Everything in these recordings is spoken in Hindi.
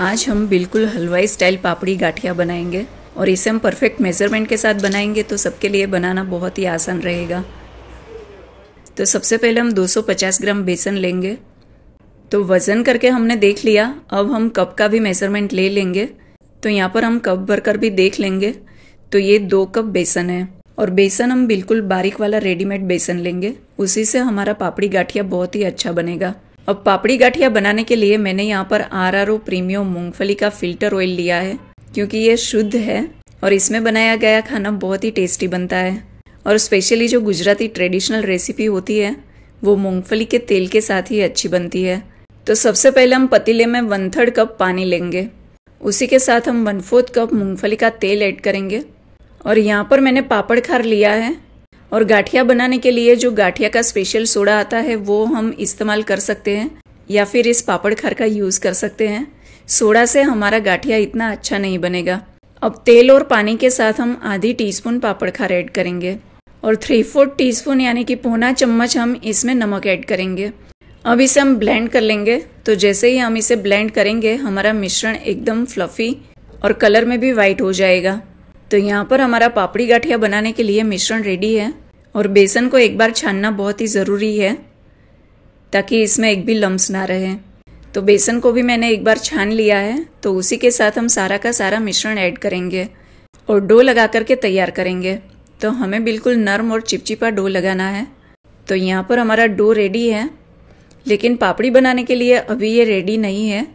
आज हम बिल्कुल हलवाई स्टाइल पापड़ी गाठिया बनाएंगे और इसे हम परफेक्ट मेज़रमेंट के साथ बनाएंगे तो सबके लिए बनाना बहुत ही आसान रहेगा तो सबसे पहले हम 250 ग्राम बेसन लेंगे तो वज़न करके हमने देख लिया अब हम कप का भी मेज़रमेंट ले लेंगे तो यहाँ पर हम कप भरकर भी देख लेंगे तो ये दो कप बेसन है और बेसन हम बिल्कुल बारीक वाला रेडीमेड बेसन लेंगे उसी से हमारा पापड़ी गाठिया बहुत ही अच्छा बनेगा अब पापड़ी गाठिया बनाने के लिए मैंने यहाँ पर आर आर ओ प्रीमियम मूंगफली का फिल्टर ऑयल लिया है क्योंकि ये शुद्ध है और इसमें बनाया गया खाना बहुत ही टेस्टी बनता है और स्पेशली जो गुजराती ट्रेडिशनल रेसिपी होती है वो मूंगफली के तेल के साथ ही अच्छी बनती है तो सबसे पहले हम पतीले में वन थर्ड कप पानी लेंगे उसी के साथ हम वन फोर्थ कप मूंगफली का तेल ऐड करेंगे और यहाँ पर मैंने पापड़ खार लिया है और गाठिया बनाने के लिए जो गाठिया का स्पेशल सोडा आता है वो हम इस्तेमाल कर सकते हैं या फिर इस पापड़ खार का यूज़ कर सकते हैं सोडा से हमारा गाठिया इतना अच्छा नहीं बनेगा अब तेल और पानी के साथ हम आधी टीस्पून पापड़ खार ऐड करेंगे और थ्री फोर्थ टीस्पून यानी कि पौना चम्मच हम इसमें नमक ऐड करेंगे अब इसे हम ब्लेंड कर लेंगे तो जैसे ही हम इसे ब्लेंड करेंगे हमारा मिश्रण एकदम फ्लफी और कलर में भी व्हाइट हो जाएगा तो यहाँ पर हमारा पापड़ी गाठिया बनाने के लिए मिश्रण रेडी है और बेसन को एक बार छानना बहुत ही ज़रूरी है ताकि इसमें एक भी लम्स ना रहे तो बेसन को भी मैंने एक बार छान लिया है तो उसी के साथ हम सारा का सारा मिश्रण ऐड करेंगे और डो लगा करके तैयार करेंगे तो हमें बिल्कुल नरम और चिपचिपा डो लगाना है तो यहाँ पर हमारा डो रेडी है लेकिन पापड़ी बनाने के लिए अभी ये रेडी नहीं है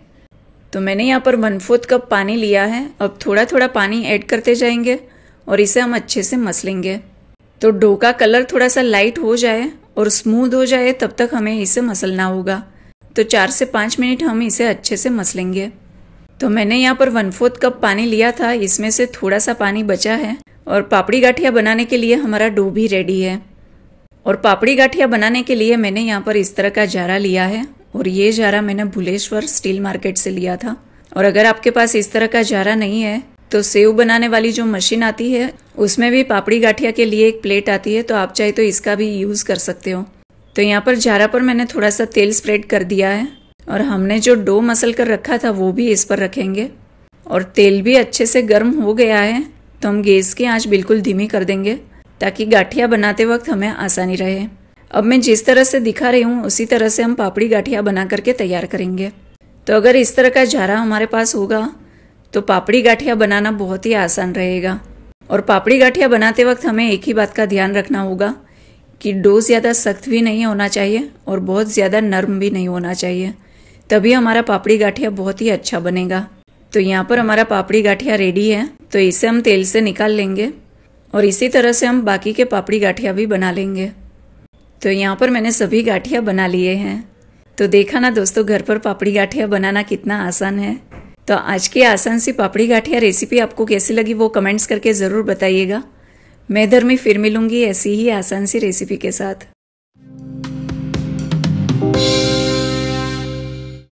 तो मैंने यहाँ पर वन फोर्थ कप पानी लिया है अब थोड़ा थोड़ा पानी ऐड करते जाएंगे और इसे हम अच्छे से मसलेंगे तो डो का कलर थोड़ा सा लाइट हो जाए और स्मूथ हो जाए तब तक हमें इसे मसलना होगा तो चार से पाँच मिनट हम इसे अच्छे से मसलेंगे तो मैंने यहाँ पर वन फोर्थ कप पानी लिया था इसमें से थोड़ा सा पानी बचा है और पापड़ी गाठिया बनाने के लिए हमारा डो भी रेडी है और पापड़ी गाठिया बनाने के लिए मैंने यहाँ पर इस तरह का जारा लिया है और ये जारा मैंने भुलेश्वर स्टील मार्केट से लिया था और अगर आपके पास इस तरह का जारा नहीं है तो सेव बनाने वाली जो मशीन आती है उसमें भी पापड़ी गाठिया के लिए एक प्लेट आती है तो आप चाहे तो इसका भी यूज़ कर सकते हो तो यहाँ पर झारा पर मैंने थोड़ा सा तेल स्प्रेड कर दिया है और हमने जो डो मसल कर रखा था वो भी इस पर रखेंगे और तेल भी अच्छे से गर्म हो गया है तो हम गैस की आंच बिल्कुल धीमी कर देंगे ताकि गाठिया बनाते वक्त हमें आसानी रहे अब मैं जिस तरह से दिखा रही हूँ उसी तरह से हम पापड़ी गाठिया बना करके तैयार करेंगे तो अगर इस तरह का झारा हमारे पास होगा तो पापड़ी गाठिया बनाना बहुत ही आसान रहेगा और पापड़ी गाठिया बनाते वक्त हमें एक ही बात का ध्यान रखना होगा कि डो ज़्यादा सख्त भी नहीं होना चाहिए और बहुत ज़्यादा नरम भी नहीं होना चाहिए तभी हमारा पापड़ी गाठिया बहुत ही अच्छा बनेगा तो यहाँ पर हमारा पापड़ी गाठिया रेडी है तो इसे हम तेल से निकाल लेंगे और इसी तरह से हम बाकी के पापड़ी गाठिया भी बना लेंगे तो यहाँ पर मैंने सभी गाठिया बना लिए हैं तो देखा ना दोस्तों घर पर पापड़ी गाठिया बनाना कितना आसान है तो आज की आसान सी पापड़ी गाठिया रेसिपी आपको कैसी लगी वो कमेंट्स करके ज़रूर बताइएगा मैं इधर में फिर मिलूंगी ऐसी ही आसान सी रेसिपी के साथ